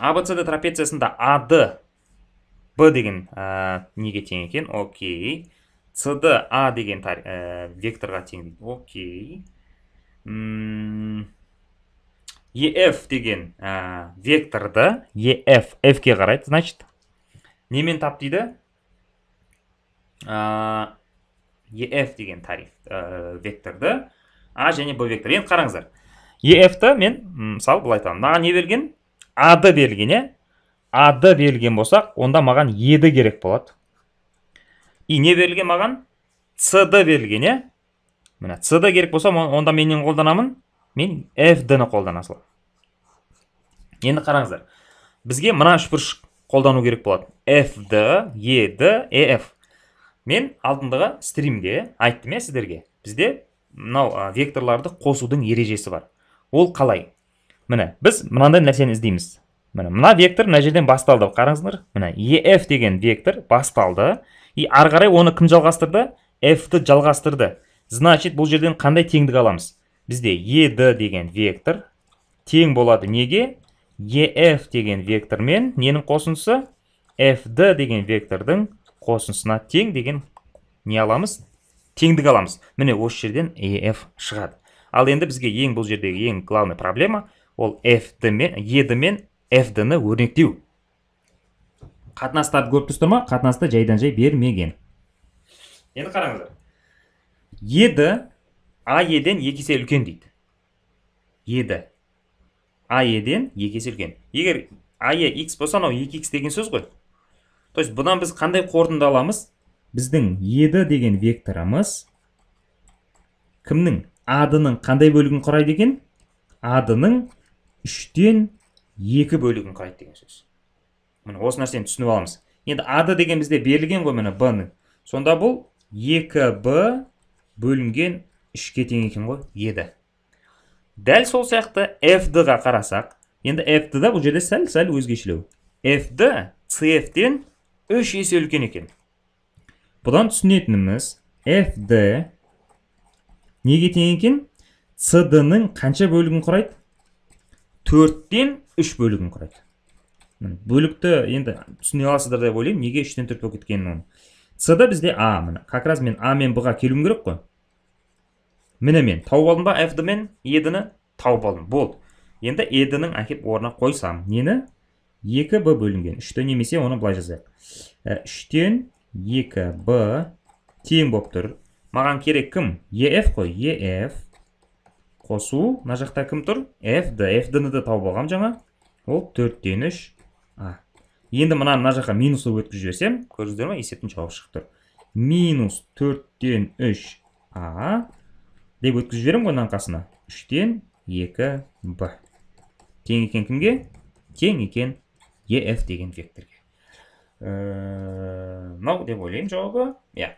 ABCD трапециясында ад б деген неге тең екен окей cd а деген векторға тең дейді окей ef деген векторды ef f-ке қарайды значит немен тап дейді ә, ef деген тариф векторды а және б вектор енді қараңыздар еф-ті мен мысалы былай айтамын маған не берген а берілген иә а берілген болсақ онда маған еді керек болады и не берілген маған д берілген иә міне д керек болса онда мен қолданамын мен fd-ні қолдана саламын енді қараңыздар бізге мына үшбұрыш қолдану керек болады fd ed ef мен алдындығы стримде айттым иә сіздерге бізде мынау векторларды қосудың ережесі бар ол қалай міне біз мынандай нәрсені іздейміз міне мына вектор мына жерден басталды қараңыздар міне ef деген вектор басталды и ары қарай оны кім жалғастырды f-ті жалғастырды значит бұл жерден қандай теңдік аламыз бізде ед e деген вектор тең болады неге ef деген вектор мен ненің қосындысы fd деген вектордың қосындысына тең деген не аламыз теңдік аламыз міне осы жерден ef шығады ал енді бізге ең бұл жердегі ең главный проблема ол F-ді мен E-ді мен ф ны өрнектеу қатынастарды көріп тұрсыздар ма қатынасты жайдан жай бермеген енді қараңыздар еді а еден екі есе үлкен дейді еді а еден екі есе үлкен егер а е x болса анау екі x деген сөз ғой то есть бұдан біз қандай қорытынды аламыз біздің еді деген векторымыз кімнің адының қандай бөлігін құрайды екен адының үштен екі бөлігін құрайды деген сөз міне осы нәрсені түсініп аламыз енді ады деген бізде берілген ғой міне б сонда бұл екі б бөлінген үшке тең екен ғой еді дәл сол сияқты fd ға қарасақ енді fd да бұл жерде сәл сәл өзгешелеу fd cf-тен үш есе үлкен екен бұдан түсінетініміз fd неге тең екен cd-ның қанша бөлігін құрайды төрттен үш бөлігін құрайды бөлікті енді түсіне аласыздар деп ойлаймын неге үштен төрт болып кеткенін оның с да бізде а міне как раз мен а мен б ға келуім керек қой міне мен тауып алдым ба ф мен едіні тауып алдым болды енді едінің әкеліп орнына қойсам нені екі б бөлінген үшті немесе оны былай жазайық ә, үштен екі б тең болып тұр маған керек кім еф қой еф қосу мына жақта кім тұр д f фдіні да тауып алғанмын жаңа ол төрттен үш а енді мынаны мына жаққа минусты өткізіп жіберсем көрдіңіздер ма есептің жауабы шығып тұр минус төрттен үш а деп өткізіп жіберемін ғой мынаның қасына үштен екі б тең екен кімге тең екен еф деген векторге мынау деп ойлаймын жауабы иә